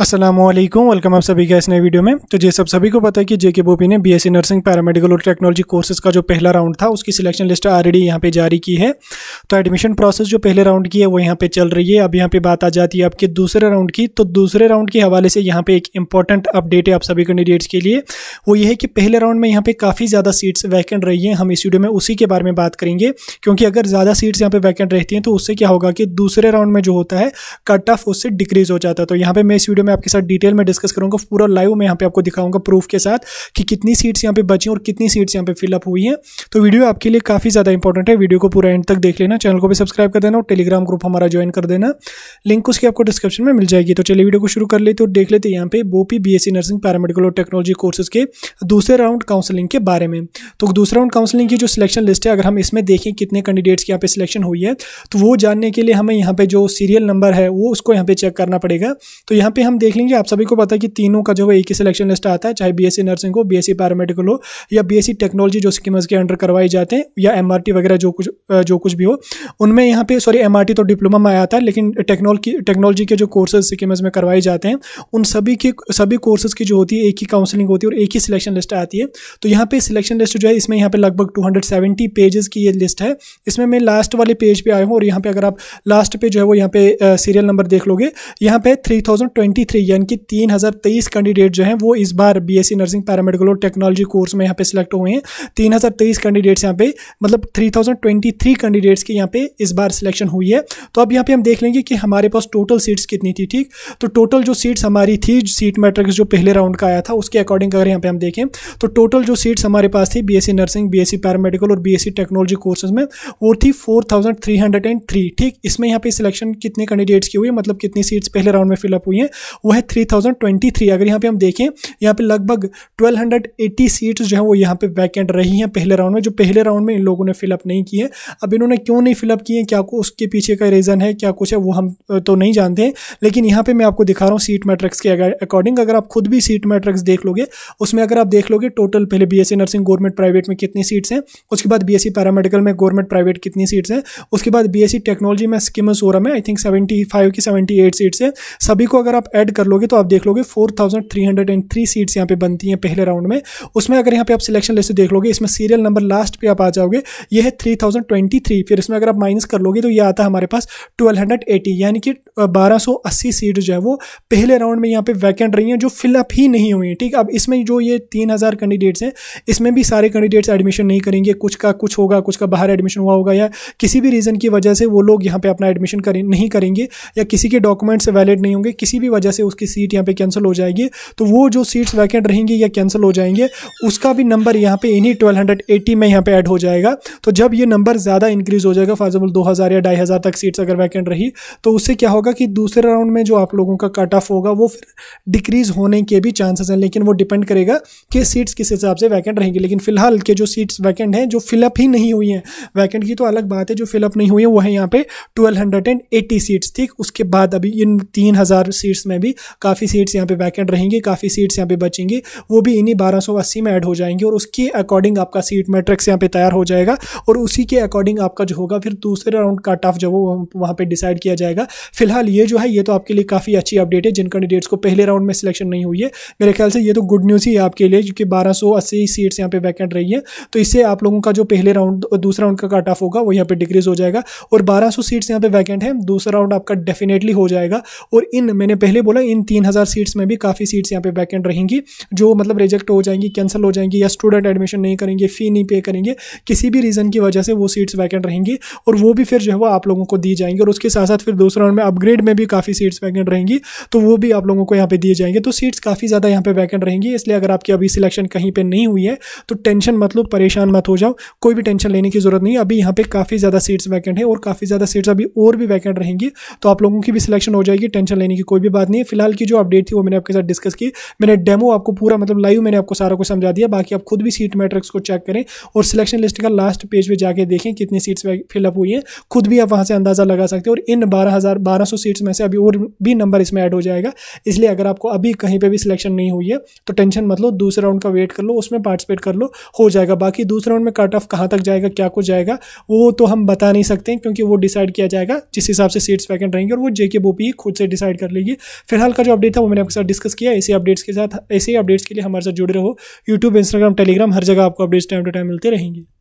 Aslam welcome आप सभी का इस नए वीडियो में तो जैसे सब सभी को पता है कि जे के बोपी ने बीएससी नर्सिंग पैरामेडिकल और टेक्नोलॉजी कोर्सेज का जो पहला राउंड था उसकी सिलेक्शन लिस्ट ऑलरेडी यहाँ पे जारी की है तो एडमिशन प्रोसेस जो पहले राउंड की है वो यहाँ पे चल रही है अब यहाँ पे बात आ जाती है आपके दूसरे राउंड की तो दूसरे राउंड के हवाले से यहाँ पे एक इंपॉर्टेंट अपडेट है आप सभी कैंडिडेट्स के लिए वो ये है कि पहले राउंड में यहाँ पे काफ़ी ज़्यादा सीट्स वैकेंट रही हैं हम इस वीडियो में उसी के बारे में बात करेंगे क्योंकि अगर ज़्यादा सीट्स यहाँ पे वैकेंट रहती हैं तो उससे क्या होगा कि दूसरे राउंड में जो होता है कट ऑफ उससे डिक्रीज़ हो जाता है तो यहाँ पर मैं इस वीडियो मैं आपके साथ डिटेल में डिस्कस करूंगा पूरा लाइव मैं यहाँ पे आपको दिखाऊंगा प्रूफ के साथ कि कितनी सीट्स यहाँ पे बची और कितनी सीट्स यहाँ पे फिलअप हुई हैं तो वीडियो आपके लिए काफ़ी ज़्यादा इंपॉर्टेंट है वीडियो को पूरा एंड तक देख लेना चैनल को भी सब्सक्राइब कर देना और टेलीग्राम ग्रुप हमारा ज्वाइन कर देना लिंक उसकी आपको डिस्क्रिप्शन में मिल जाएगी तो चलिए वीडियो को शुरू कर लेते और देख लेते यहाँ पे बोपी बी नर्सिंग पैरामेडिकल और टेक्नोलॉजी कोर्सेज के दूसरे राउंड काउंसलिंग के बारे में तो दूसरे राउंड काउंसलिंग की जो सिलेक्शन लिस्ट है अगर हम इसमें देखें कितने कैंडिडेट्स की यहाँ पे सिलेक्शन हुई है तो वो जानने के लिए हमें यहाँ पे जो सीरियल नंबर है वो उसको यहाँ पे चेक करना पड़ेगा तो यहाँ पे हम हम देख लेंगे आप सभी को पता है कि तीनों का जो है एक ही सिलेक्शन लिस्ट आता है चाहे बीएससी नर्सिंग हो बीएससी पैरामेडिकल हो या बीएससी टेक्नोलॉजी जो स्कीम्स के अंडर करवाए जाते हैं या एमआरटी वगैरह जो कुछ जो कुछ भी हो उनमें यहाँ पे सॉरी एम तो डिप्लोमा में आता है लेकिन टेक्नोलॉजी टेक्नोलॉजी के जो कोर्सेज स्कीम्स में करवाए जाते हैं उन सभी के सभी कोर्सेज की जो होती है एक ही काउंसलिंग होती है और एक ही सिलेक्शन लिस्ट आती है तो यहाँ पे सिलेक्शन लिस्ट जो है इसमें यहाँ पे लगभग टू पेजेस की ये लिस्ट है इसमें मैं लास्ट वाले पेज पर आया हूँ और यहाँ पर अगर आप लास्ट पे जो है वो यहाँ पे सीरियल नंबर देख लोगे यहाँ पे थ्री थाउजेंड ट्वेंटी थ्री यानी कि तीन हज़ार तेईस कैंडिडेट जो हैं वो इस बार बीएससी नर्सिंग पैरामेडिकल और टेक्नोलॉजी कोर्स में यहाँ पे सिलेक्ट हुए हैं तीन हज़ार तेईस कैंडिडेट्स यहाँ पे मतलब three thousand twenty three candidates की यहाँ पे इस बार सिलेक्शन हुई है तो अब यहाँ पे हम देख लेंगे कि हमारे पास टोटल सीट्स कितनी थी ठीक तो टोटल जो सीट्स हमारी थी सीट मैट्रिक्स जो पहले राउंड का आया था उसके अकॉर्डिंग अगर यहाँ पे हम देखें तो टोटल जो सीट्स हमारे पास थी सी नर्सिंग सी पैरामेडिकल और सी टेक्नोलॉजी कोर्सेज में वो थी four thousand three hundred and three ठीक इसमें यहाँ पे सिलेक्शन कितने कैंडिडेट्स की हुई है मतलब कितनी सीट्स पहले राउंड में फिलअप हुई हैं वो है थ्री थाउजेंड ट्वेंटी थ्री अगर यहाँ पे हम देखें यहाँ पे लगभग ट्वेल्व हंड्रेड एट्टी सीट्स जो है वो यहाँ पे वैकेंट रही हैं पहले राउंड में जो पहले राउंड में इन लोगों ने फिलअप नहीं किए अब इन्होंने क्यों नहीं फिलअप किए क्या उसके पीछे का रीज़न है क्या कुछ है वो हम तो नहीं जानते लेकिन यहाँ पर मैं आपको दिखा रहा हूँ सीट मैट्रिक्स के अकॉर्डिंग अगर आप खुद भी सीट मैट्रिक्स देख लोगे उसमें अगर आप देख लोगे टोटल पहले बी नर्सिंग गवर्नमेंट प्राइवेट में कितनी सीट्स हैं उसके बाद बी पैरामेडिकल e में गवर्नमेंट प्राइवेट कितनी सीट्स हैं उसके बाद बी टेक्नोलॉजी e में स्किमस हो रहा में आई थिंक सेवेंटी फाइव की सेवेंटी एट सीट्स हैं सभी को अगर आप ऐड कर लोगे तो आप देख लोगे four thousand three hundred and three seats यहाँ पे बनती हैं पहले राउंड में उसमें अगर यहाँ पे आप सिलेक्शन लिस्ट देख लोगे इसमें सीरियल नंबर लास्ट पे आप आ जाओगे ये है थ्री थाउजेंड ट्वेंटी थ्री फिर इसमें अगर आप माइनस कर लोगे तो ये आता है हमारे पास ट्वेल्व हंड्रेड एटी यानी कि बारह सौ अस्सी सीट जो है वो पहले राउंड में यहाँ पे वैकेंट रही हैं जो फिलअप ही नहीं हुई हैं ठीक अब इसमें जो ये तीन हज़ार कैंडिडेट्स हैं इसमें भी सारे कैंडिडेट्स एडमिशन नहीं करेंगे कुछ का कुछ होगा कुछ का बाहर एडमिशन हुआ होगा या किसी भी रीज़न की वजह से वो लोग यहाँ पर अपना एडमिशन करें नहीं करेंगे या किसी के डॉक्यूमेंट्स वैलिड नहीं होंगे किसी भी वजह वजह से उसकी सीट यहाँ पे कैंसिल हो जाएगी तो वो जो सीट्स वैकेंट रहेंगी या कैंसिल हो जाएंगे उसका भी नंबर यहाँ पे इन्हीं 1280 में यहाँ पे ऐड हो जाएगा तो जब ये नंबर ज़्यादा इंक्रीज़ हो जाएगा फॉर एग्जाम्पल दो हज़ार या ढाई तक सीट्स अगर वैकेंट रही तो उससे क्या होगा कि दूसरे राउंड में जो आप लोगों का कट ऑफ होगा वो फिर डिक्रीज़ होने के भी चांसेस हैं लेकिन वो डिपेंड करेगा कि सीट्स किस हिसाब से वैकेंट रहेंगी लेकिन फिलहाल के जो सीट्स वैकेंट हैं जो फिलअप ही नहीं हुई हैं वैकेंट की तो अलग बात है जो फिलअप नहीं हुई है वो है यहाँ पे ट्वेल्व सीट्स ठीक उसके बाद अभी इन तीन हज़ार सीट्स में में भी काफ़ी सीट्स यहाँ पे वैकेंट रहेंगी काफ़ी सीट्स यहाँ पे बचेंगी वो भी इन्हीं 1280 में ऐड हो जाएंगी और उसके अकॉर्डिंग आपका सीट मैट्रिक्स यहाँ पे तैयार हो जाएगा और उसी के अकॉर्डिंग आपका जो होगा फिर दूसरे राउंड कट ऑफ जो वो वहाँ पर डिसाइड किया जाएगा फिलहाल ये जो है ये तो आपके लिए काफ़ी अच्छी अपडेट है जिन कैंडिडेट्स को पहले राउंड में सिलेक्शन नहीं हुई है मेरे ख्याल से ये तो गुड न्यूज़ ही है आपके लिए क्योंकि बारह सीट्स यहाँ पर वैकेंट रही हैं तो इससे आप लोगों का जो पहले राउंड दूसरा राउंड का कट ऑफ होगा वो यहाँ पर डिक्रीज़ हो जाएगा और बारह सीट्स यहाँ पर वैकेंट हैं दूसरा राउंड आपका डेफिनेटली हो जाएगा और इन मैंने पहले बोला इन तीन हज़ार सीट्स में भी काफ़ी सीट्स यहाँ पे वैकेंट रहेंगी जो मतलब रिजेक्ट हो जाएंगी कैंसिल हो जाएंगी या स्टूडेंट एडमिशन नहीं करेंगे फ़ी नहीं पे करेंगे किसी भी रीज़न की वजह से वो सीट्स वैकेंट रहेंगी और वो भी फिर जो है वो आप लोगों को दी जाएंगी और उसके साथ साथ फिर दूसरे राउंड में अपग्रेड में भी काफ़ी सीट्स वैकेंट रहेंगी तो वो भी आप लोगों को यहाँ पर दिए जाएंगे तो सीट्स काफ़ी ज़्यादा यहाँ पर वैकेंट रहेंगी इसलिए अगर आपकी अभी सिलेक्शन कहीं पर नहीं हुई है तो टेंशन मत लो परेशान मत हो जाओ कोई भी टेंशन लेने की ज़रूरत नहीं अभी यहाँ पर काफ़ी ज़्यादा सीट्स वैकेंट है और काफ़ी ज़्यादा सीट्स अभी और भी वैकेंट रहेंगी तो आप लोगों की भी सिलेक्शन हो जाएगी टेंशन लेने की कोई भी बात नहीं करनी है फिलहाल की जो अपडेट थी वो मैंने आपके साथ डिस्कस की मैंने डेमो आपको पूरा मतलब लाइव मैंने आपको सारा कुछ समझा दिया बाकी आप खुद भी सीट मैट्रिक्स को चेक करें और सिलेक्शन लिस्ट का लास्ट पेज पर जाकर देखें कितनी सीट्स फिलअप हुई हैं खुद भी आप वहाँ से अंदाज़ा लगा सकते हैं और इन बारह हज़ार बारह सौ सीट्स में से अभी और भी नंबर इसमें ऐड हो जाएगा इसलिए अगर आपको अभी कहीं पर भी सिलेक्शन नहीं हुई है तो टेंशन मत लो दूसरे राउंड का वेट कर लो उसमें पार्टिसिपेट कर लो हो जाएगा बाकी दूसरे राउंड में कट ऑफ कहाँ तक जाएगा क्या कुछ जाएगा वो तो हम बता नहीं सकते क्योंकि वो डिसाइड किया जाएगा जिस हिसाब से सीट्स वैकेंट रहेंगी और वो जेके बोपी खुद से डिसाइड कर लेगी फिलहाल का जो अपडेट था वो मैंने आपके साथ डिस्कस किया ऐसे अपडेट्स के साथ ऐसे ही अपडेट्स के लिए हमारे साथ जुड़े रहो यूट्यूब इंस्टाग्राम टेलीग्राम हर जगह आपको अपडेट्स टाइम टू टाइम मिलते रहेंगे